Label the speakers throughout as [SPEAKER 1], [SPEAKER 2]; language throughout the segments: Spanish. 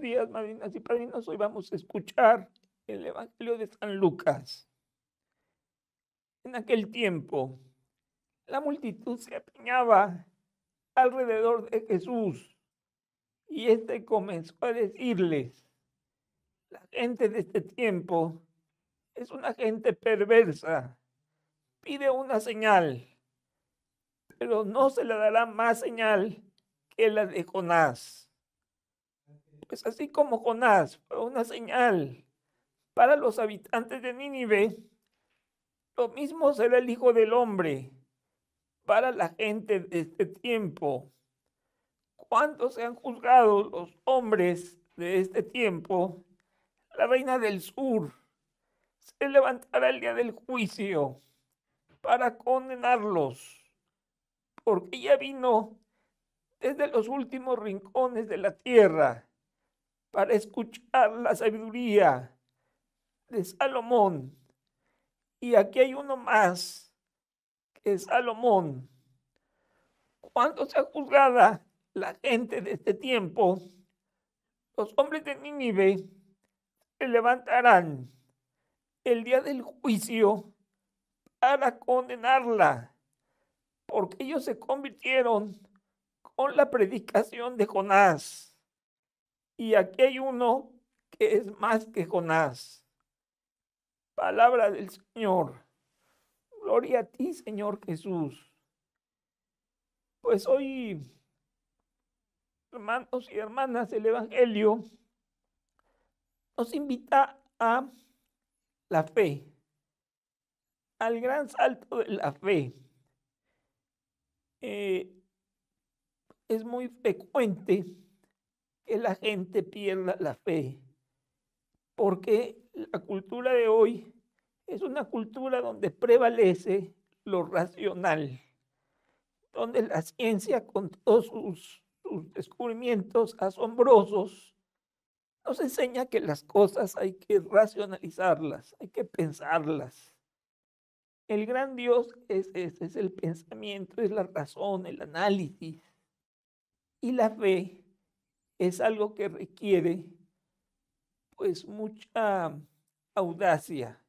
[SPEAKER 1] días, marinas y padrinos. Hoy vamos a escuchar el Evangelio de San Lucas. En aquel tiempo, la multitud se apiñaba alrededor de Jesús y este comenzó a decirles, la gente de este tiempo es una gente perversa, pide una señal, pero no se le dará más señal que la de Jonás pues así como Jonás fue una señal para los habitantes de Nínive, lo mismo será el Hijo del Hombre para la gente de este tiempo. Cuando sean juzgados los hombres de este tiempo, la reina del sur se levantará el día del juicio para condenarlos, porque ella vino desde los últimos rincones de la tierra para escuchar la sabiduría de Salomón. Y aquí hay uno más, que es Salomón. Cuando sea juzgada la gente de este tiempo, los hombres de Nínive se levantarán el día del juicio para condenarla, porque ellos se convirtieron con la predicación de Jonás y aquí hay uno que es más que Jonás. Palabra del Señor. Gloria a ti, Señor Jesús. Pues hoy, hermanos y hermanas, el Evangelio nos invita a la fe, al gran salto de la fe. Eh, es muy frecuente la gente pierda la fe, porque la cultura de hoy es una cultura donde prevalece lo racional, donde la ciencia con todos sus, descubrimientos asombrosos nos enseña que las cosas hay que racionalizarlas, hay que pensarlas. El gran Dios es el pensamiento, es la razón, el análisis. Y la fe es algo que requiere pues mucha audacia.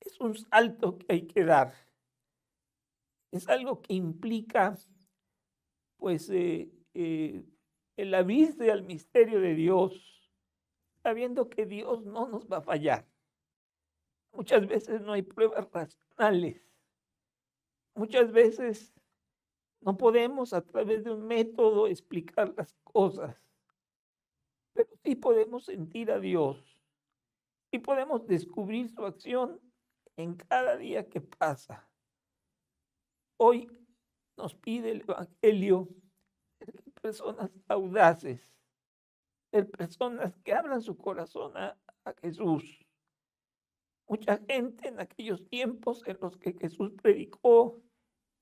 [SPEAKER 1] Es un salto que hay que dar. Es algo que implica pues eh, eh, el aviso al misterio de Dios, sabiendo que Dios no nos va a fallar. Muchas veces no hay pruebas racionales. Muchas veces no podemos a través de un método explicar las cosas, pero sí podemos sentir a Dios y podemos descubrir su acción en cada día que pasa. Hoy nos pide el Evangelio personas audaces, de personas que abran su corazón a, a Jesús. Mucha gente en aquellos tiempos en los que Jesús predicó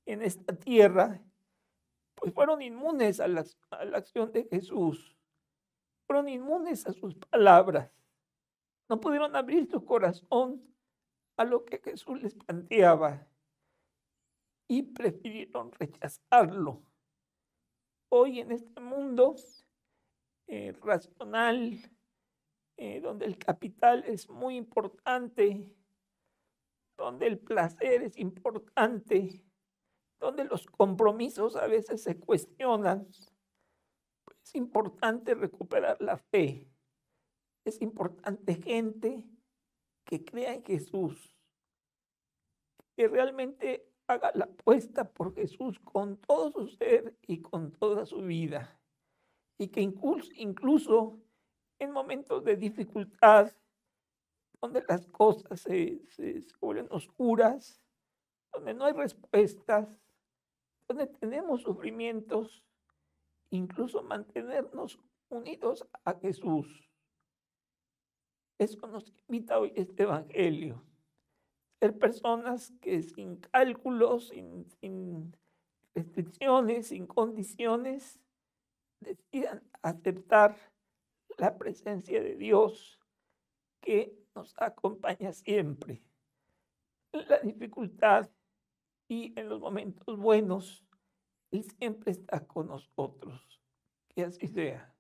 [SPEAKER 1] en esta tierra pues fueron inmunes a la, acción de Jesús, fueron inmunes a sus palabras, no pudieron abrir su corazón a lo que Jesús les planteaba y prefirieron rechazarlo. Hoy en este mundo eh, racional, eh, donde el capital es muy importante, donde el placer es importante, donde los compromisos a veces se cuestionan, pues, es importante recuperar la fe. Es importante gente que crea en Jesús, que realmente haga la apuesta por Jesús con todo su ser y con toda su vida. Y que incluso, en momentos de dificultad, donde las cosas se, se, oscuras, donde no hay respuestas, tenemos sufrimientos, incluso mantenernos unidos a Jesús. es nos invita hoy este Evangelio. Ser personas que sin cálculos, sin, sin restricciones, sin condiciones, decidan aceptar la presencia de Dios que nos acompaña siempre. La dificultad y en los momentos buenos, Él siempre está con nosotros. Que así sea.